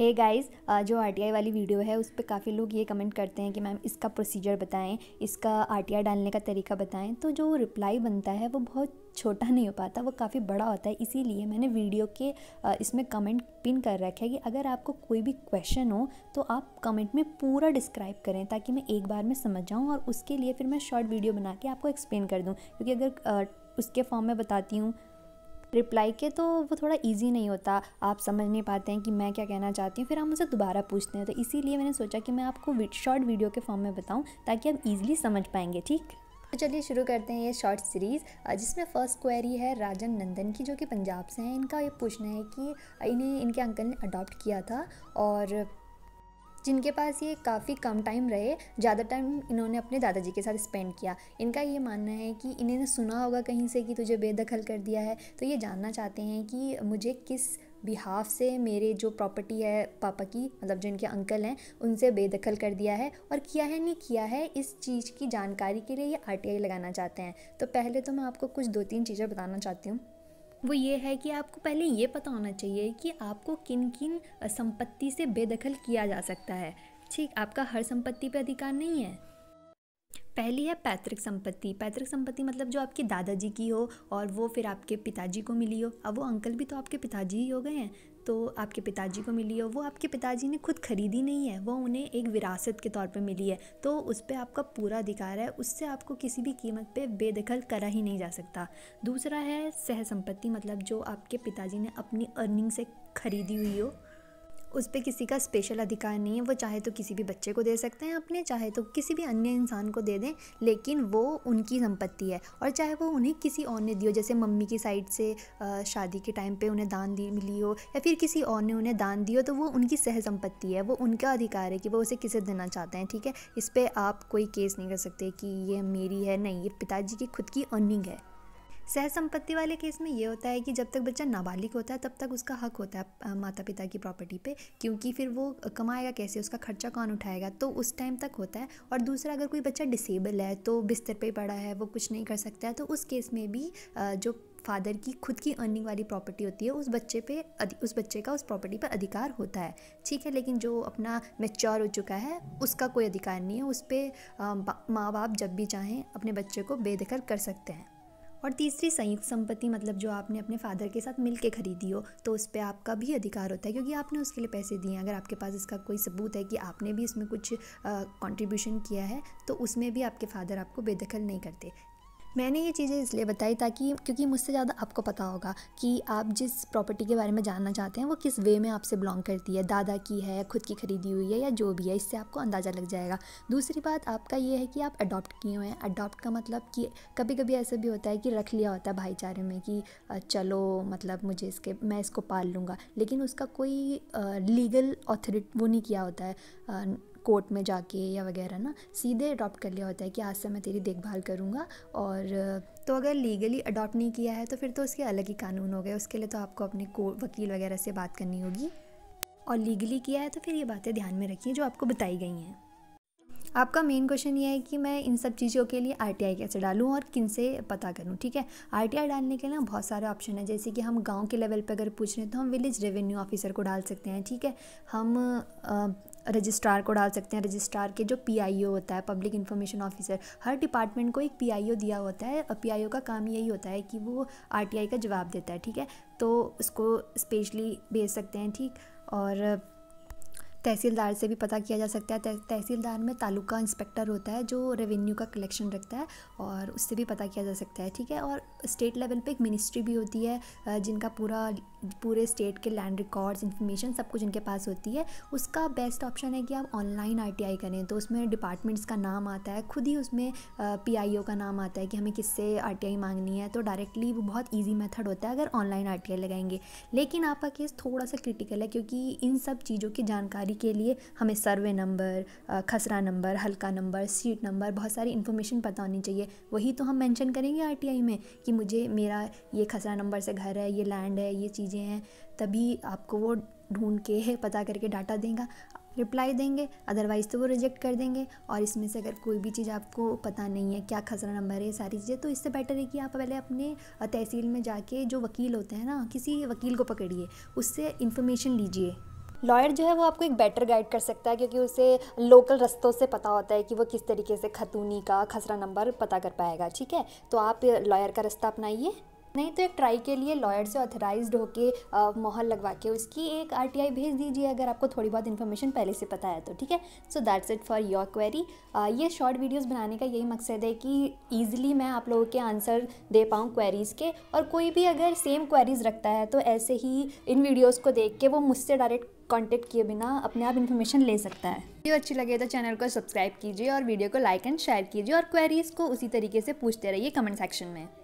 हे guys uh, जो R वाली video है उस पर काफ़ी लोग ये कमेंट करते हैं कि मैम इसका प्रोसीजर बताएं इसका आर डालने का तरीका बताएं तो जो रिप्लाई बनता है वो बहुत छोटा नहीं हो पाता वो काफ़ी बड़ा होता है इसीलिए मैंने वीडियो के uh, इसमें कमेंट पिन कर रखा है कि अगर आपको कोई भी क्वेश्चन हो तो आप कमेंट में पूरा डिस्क्राइब करें ताकि मैं एक बार में समझ जाऊँ और उसके लिए फिर मैं शॉर्ट वीडियो बना के आपको एक्सप्लेन कर दूँ क्योंकि अगर uh, उसके फॉर्म में बताती हूँ रिप्लाई के तो वो थोड़ा ईजी नहीं होता आप समझ नहीं पाते हैं कि मैं क्या कहना चाहती हूँ फिर हम उसे दोबारा पूछते हैं तो इसीलिए मैंने सोचा कि मैं आपको शॉर्ट वीडियो के फॉर्म में बताऊँ ताकि आप ईजिली समझ पाएंगे ठीक तो चलिए शुरू करते हैं ये शॉर्ट सीरीज़ जिसमें फ़र्स्ट क्वेरी है राजन नंदन की जो कि पंजाब से हैं इनका ये पूछना है कि इन्हें इनके अंकल ने अडॉप्ट किया था और जिनके पास ये काफ़ी कम टाइम रहे ज़्यादा टाइम इन्होंने अपने दादाजी के साथ स्पेंड किया इनका ये मानना है कि इन्हें सुना होगा कहीं से कि तुझे बेदखल कर दिया है तो ये जानना चाहते हैं कि मुझे किस बिहाफ से मेरे जो प्रॉपर्टी है पापा की मतलब जो इनके अंकल हैं उनसे बेदखल कर दिया है और किया है नहीं किया है इस चीज़ की जानकारी के लिए ये आर लगाना चाहते हैं तो पहले तो मैं आपको कुछ दो तीन चीज़ें बताना चाहती हूँ वो ये है कि आपको पहले ये पता होना चाहिए कि आपको किन किन संपत्ति से बेदखल किया जा सकता है ठीक आपका हर संपत्ति पे अधिकार नहीं है पहली है पैतृक संपत्ति पैतृक संपत्ति मतलब जो आपके दादाजी की हो और वो फिर आपके पिताजी को मिली हो अब वो अंकल भी तो आपके पिताजी ही हो गए हैं तो आपके पिताजी को मिली है वो आपके पिताजी ने खुद ख़रीदी नहीं है वो उन्हें एक विरासत के तौर पे मिली है तो उस पर आपका पूरा अधिकार है उससे आपको किसी भी कीमत पे बेदखल करा ही नहीं जा सकता दूसरा है सह संपत्ति मतलब जो आपके पिताजी ने अपनी अर्निंग से ख़रीदी हुई हो उस पर किसी का स्पेशल अधिकार नहीं है वो चाहे तो किसी भी बच्चे को दे सकते हैं अपने चाहे तो किसी भी अन्य इंसान को दे दें लेकिन वो उनकी संपत्ति है और चाहे वो उन्हें किसी और ने दी हो जैसे मम्मी की साइड से शादी के टाइम पे उन्हें दान दी मिली हो या फिर किसी और ने उन्हें दान दी हो तो वो उनकी सह संपत्ति है वो उनका अधिकार है कि वो उसे किसे देना चाहते हैं ठीक है इस पर आप कोई केस नहीं कर सकते कि ये मेरी है नहीं ये पिताजी की खुद की अर्निंग है सह संपत्ति वाले केस में ये होता है कि जब तक बच्चा नाबालिग होता है तब तक उसका हक होता है माता पिता की प्रॉपर्टी पे क्योंकि फिर वो कमाएगा कैसे उसका खर्चा कौन उठाएगा तो उस टाइम तक होता है और दूसरा अगर कोई बच्चा डिसेबल है तो बिस्तर पर पड़ा है वो कुछ नहीं कर सकता है तो उस केस में भी जो फादर की खुद की अर्निंग वाली प्रॉपर्टी होती है उस बच्चे पे उस बच्चे का उस प्रॉपर्टी पर अधिकार होता है ठीक है लेकिन जो अपना मेच्योर हो चुका है उसका कोई अधिकार नहीं है उस पर माँ बाप जब भी चाहें अपने बच्चे को बेदखल कर सकते हैं और तीसरी संयुक्त संपत्ति मतलब जो आपने अपने फादर के साथ मिल खरीदी हो तो उस पर आपका भी अधिकार होता है क्योंकि आपने उसके लिए पैसे दिए हैं अगर आपके पास इसका कोई सबूत है कि आपने भी इसमें कुछ कॉन्ट्रीब्यूशन किया है तो उसमें भी आपके फादर आपको बेदखल नहीं करते मैंने ये चीज़ें इसलिए बताई ताकि क्योंकि मुझसे ज़्यादा आपको पता होगा कि आप जिस प्रॉपर्टी के बारे में जानना चाहते हैं वो किस वे में आपसे बिलोंग करती है दादा की है खुद की खरीदी हुई है या जो भी है इससे आपको अंदाज़ा लग जाएगा दूसरी बात आपका ये है कि आप अडॉप्ट किए हुए हैं अडॉप्ट का मतलब कि कभी कभी ऐसा भी होता है कि रख लिया होता है भाईचारे में कि चलो मतलब मुझे इसके मैं इसको पाल लूँगा लेकिन उसका कोई लीगल ऑथरिटी वो नहीं किया होता है कोर्ट में जाके या वगैरह ना सीधे अडॉप्ट कर लिया होता है कि आज से मैं तेरी देखभाल करूँगा और तो अगर लीगली अडॉप्ट नहीं किया है तो फिर तो उसके अलग ही कानून हो गए उसके लिए तो आपको अपने वकील वगैरह से बात करनी होगी और लीगली किया है तो फिर ये बातें ध्यान में रखिए जो आपको बताई गई हैं आपका मेन क्वेश्चन ये है कि मैं इन सब चीज़ों के लिए आर कैसे डालूँ और किन से पता करूँ ठीक है आर डालने के लिए बहुत सारे ऑप्शन हैं जैसे कि हम गांव के लेवल पर अगर पूछ रहे हैं तो हम विलेज रेवेन्यू ऑफिसर को डाल सकते हैं ठीक है हम रजिस्ट्रार को डाल सकते हैं रजिस्ट्रार के जो पीआईओ होता है पब्लिक इन्फॉर्मेशन ऑफिसर हर डिपार्टमेंट को एक पीआईओ दिया होता है पीआईओ का काम यही होता है कि वो आरटीआई का जवाब देता है ठीक है तो उसको स्पेशली भेज सकते हैं ठीक और तहसीलदार से भी पता किया जा सकता है तहसीलदार में तालुका इंस्पेक्टर होता है जो रेवेन्यू का कलेक्शन रखता है और उससे भी पता किया जा सकता है ठीक है और स्टेट लेवल पे एक मिनिस्ट्री भी होती है जिनका पूरा पूरे स्टेट के लैंड रिकॉर्ड्स इन्फॉर्मेशन सब कुछ इनके पास होती है उसका बेस्ट ऑप्शन है कि आप ऑनलाइन आर करें तो उसमें डिपार्टमेंट्स का नाम आता है खुद ही उसमें पी का नाम आता है कि हमें किससे आर मांगनी है तो डायरेक्टली वो बहुत ईजी मैथड होता है अगर ऑनलाइन आर लगाएंगे लेकिन आपका केस थोड़ा सा क्रिटिकल है क्योंकि इन सब चीज़ों की जानकारी जानकारी के लिए हमें सर्वे नंबर खसरा नंबर हल्का नंबर सीट नंबर बहुत सारी इन्फॉर्मेशन पता होनी चाहिए वही तो हम मैंशन करेंगे आर में कि मुझे मेरा ये खसरा नंबर से घर है ये लैंड है ये चीज़ें हैं तभी आपको वो ढूंढ के है पता करके डाटा देगा रिप्लाई देंगे अदरवाइज़ तो वो रिजेक्ट कर देंगे और इसमें से अगर कोई भी चीज़ आपको पता नहीं है क्या खसरा नंबर है सारी चीज़ें तो इससे बेटर है कि आप पहले अपने तहसील में जाके जो वकील होते हैं ना किसी वकील को पकड़िए उससे इन्फॉर्मेशन लीजिए लॉयर जो है वो आपको एक बेटर गाइड कर सकता है क्योंकि उसे लोकल रस्तों से पता होता है कि वो किस तरीके से खतूनी का खसरा नंबर पता कर पाएगा ठीक है तो आप लॉयर का रास्ता अपनाइए नहीं तो एक ट्राई के लिए लॉयर से ऑथराइज होके मोहर लगवा के उसकी एक आरटीआई भेज दीजिए अगर आपको थोड़ी बहुत इन्फॉर्मेशन पहले से पता है तो ठीक है so that's it for your query ये शॉर्ट वीडियोस बनाने का यही मकसद है कि ईजिली मैं आप लोगों के आंसर दे पाऊँ क्वेरीज़ के और कोई भी अगर सेम क्वेरीज़ रखता है तो ऐसे ही इन वीडियोज़ को देख के वो मुझसे डायरेक्ट कॉन्टेक्ट किए बिना अपने आप इन्फॉर्मेशन ले सकता है वीडियो अच्छी लगे तो चैनल को सब्सक्राइब कीजिए और वीडियो को लाइक एंड शेयर कीजिए और क्वेरीज़ को उसी तरीके से पूछते रहिए कमेंट सेक्शन में